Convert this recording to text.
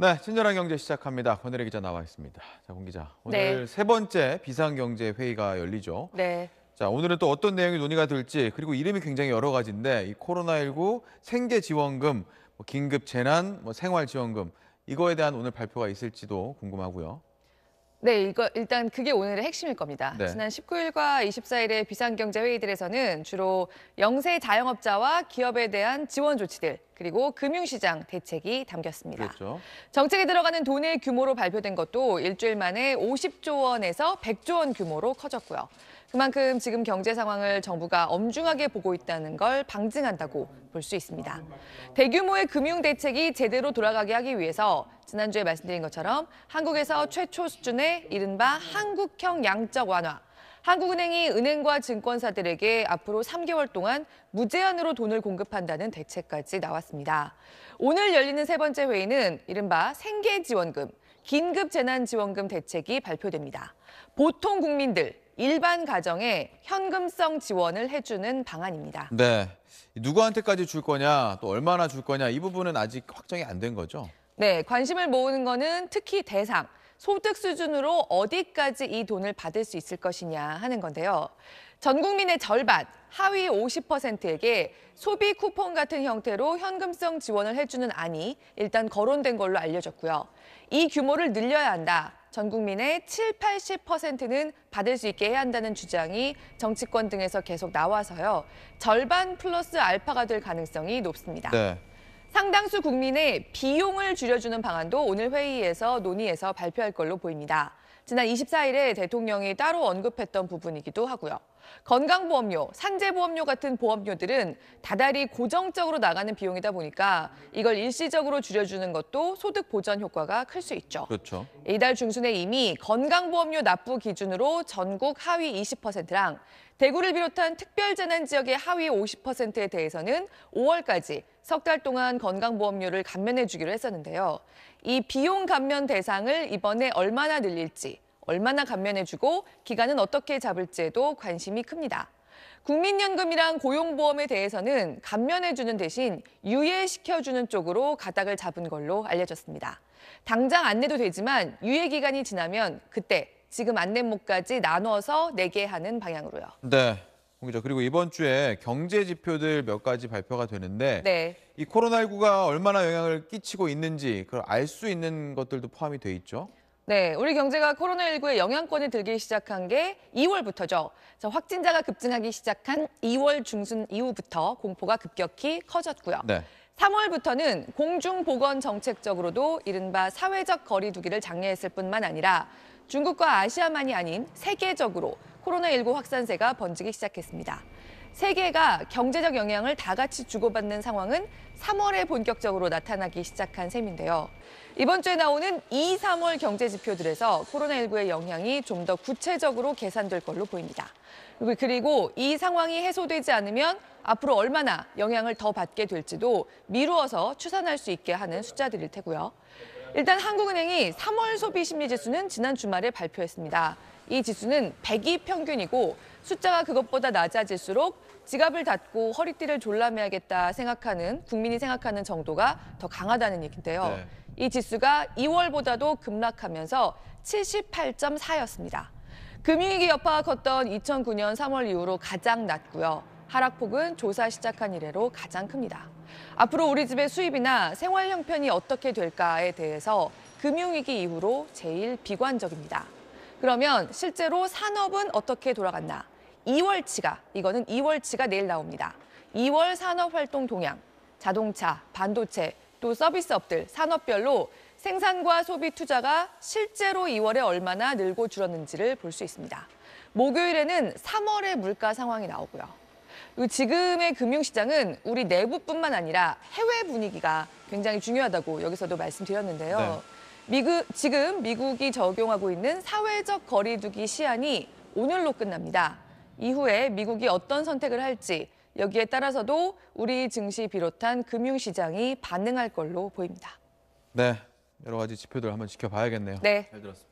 네, 친절한 경제 시작합니다. 권혜리 기자 나와 있습니다. 자, 공 기자. 오늘 네. 세 번째 비상경제 회의가 열리죠. 네. 자, 오늘은 또 어떤 내용이 논의가 될지 그리고 이름이 굉장히 여러 가지인데 이 코로나19 생계 지원금, 뭐 긴급 재난, 뭐 생활 지원금 이거에 대한 오늘 발표가 있을지도 궁금하고요. 네, 이거 일단 그게 오늘의 핵심일 겁니다. 네. 지난 19일과 24일의 비상경제 회의들에서는 주로 영세 자영업자와 기업에 대한 지원 조치들 그리고 금융시장 대책이 담겼습니다. 그렇죠. 정책에 들어가는 돈의 규모로 발표된 것도 일주일 만에 50조 원에서 100조 원 규모로 커졌고요. 그만큼 지금 경제 상황을 정부가 엄중하게 보고 있다는 걸 방증한다고 볼 수 있습니다. 대규모의 금융 대책이 제대로 돌아가게 하기 위해서 지난주에 말씀드린 것처럼 한국에서 최초 수준의 이른바 한국형 양적 완화, 한국은행이 은행과 증권사들에게 앞으로 3개월 동안 무제한으로 돈을 공급한다는 대책까지 나왔습니다. 오늘 열리는 세 번째 회의는 이른바 생계지원금, 긴급재난지원금 대책이 발표됩니다. 보통 국민들, 일반 가정에 현금성 지원을 해주는 방안입니다. 네. 누구한테까지 줄 거냐, 또 얼마나 줄 거냐 이 부분은 아직 확정이 안 된 거죠? 네, 관심을 모으는 거는 특히 대상, 소득 수준으로 어디까지 이 돈을 받을 수 있을 것이냐 하는 건데요. 전 국민의 절반, 하위 50%에게 소비 쿠폰 같은 형태로 현금성 지원을 해주는 안이 일단 거론된 걸로 알려졌고요. 이 규모를 늘려야 한다. 전 국민의 7, 80%는 받을 수 있게 해야 한다는 주장이 정치권 등에서 계속 나와서요. 절반 플러스 알파가 될 가능성이 높습니다. 네. 상당수 국민의 비용을 줄여주는 방안도 오늘 회의에서 논의해서 발표할 걸로 보입니다. 지난 24일에 대통령이 따로 언급했던 부분이기도 하고요. 건강보험료, 산재보험료 같은 보험료들은 다달이 고정적으로 나가는 비용이다 보니까 이걸 일시적으로 줄여주는 것도 소득 보전 효과가 클 수 있죠. 그렇죠. 이달 중순에 이미 건강보험료 납부 기준으로 전국 하위 20%랑 대구를 비롯한 특별재난지역의 하위 50%에 대해서는 5월까지 석 달 동안 건강보험료를 감면해 주기로 했었는데요. 이 비용 감면 대상을 이번에 얼마나 늘릴지 얼마나 감면해주고 기간은 어떻게 잡을지에도 관심이 큽니다. 국민연금이랑 고용보험에 대해서는 감면해주는 대신 유예시켜주는 쪽으로 가닥을 잡은 걸로 알려졌습니다. 당장 안 내도 되지만 유예기간이 지나면 그때 지금 안낸 목까지 나눠서 내게 하는 방향으로요. 네. 홍기자 그리고 이번 주에 경제 지표들 몇 가지 발표가 되는데 네. 이 코로나19가 얼마나 영향을 끼치고 있는지 그걸 알 수 있는 것들도 포함이 돼 있죠. 네, 우리 경제가 코로나19의 영향권에 들기 시작한 게 2월부터죠. 자, 확진자가 급증하기 시작한 2월 중순 이후부터 공포가 급격히 커졌고요. 네. 3월부터는 공중보건 정책적으로도 이른바 사회적 거리두기를 장려했을 뿐만 아니라 중국과 아시아만이 아닌 세계적으로 코로나19 확산세가 번지기 시작했습니다. 세계가 경제적 영향을 다 같이 주고받는 상황은 3월에 본격적으로 나타나기 시작한 셈인데요. 이번 주에 나오는 2, 3월 경제 지표들에서 코로나19의 영향이 좀 더 구체적으로 계산될 걸로 보입니다. 그리고 이 상황이 해소되지 않으면 앞으로 얼마나 영향을 더 받게 될지도 미루어서 추산할 수 있게 하는 숫자들일 테고요. 일단 한국은행이 3월 소비 심리 지수는 지난 주말에 발표했습니다. 이 지수는 102 평균이고 숫자가 그것보다 낮아질수록 지갑을 닫고 허리띠를 졸라매야겠다 생각하는 국민이 생각하는 정도가 더 강하다는 얘긴데요. 네. 이 지수가 2월보다도 급락하면서 78.4였습니다. 금융위기 여파가 컸던 2009년 3월 이후로 가장 낮고요. 하락폭은 조사 시작한 이래로 가장 큽니다. 앞으로 우리 집의 수입이나 생활 형편이 어떻게 될까에 대해서 금융위기 이후로 제일 비관적입니다. 그러면 실제로 산업은 어떻게 돌아갔나? 2월치가, 이거는 2월치가 내일 나옵니다. 2월 산업활동 동향, 자동차, 반도체, 또 서비스업들, 산업별로 생산과 소비 투자가 실제로 2월에 얼마나 늘고 줄었는지를 볼 수 있습니다. 목요일에는 3월의 물가 상황이 나오고요. 지금의 금융시장은 우리 내부뿐만 아니라 해외 분위기가 굉장히 중요하다고 여기서도 말씀드렸는데요. 네. 미국, 지금 미국이 적용하고 있는 사회적 거리두기 시한이 오늘로 끝납니다. 이후에 미국이 어떤 선택을 할지 여기에 따라서도 우리 증시 비롯한 금융시장이 반응할 걸로 보입니다. 네, 여러 가지 지표들 한번 지켜봐야겠네요. 네. 잘 들었습니다.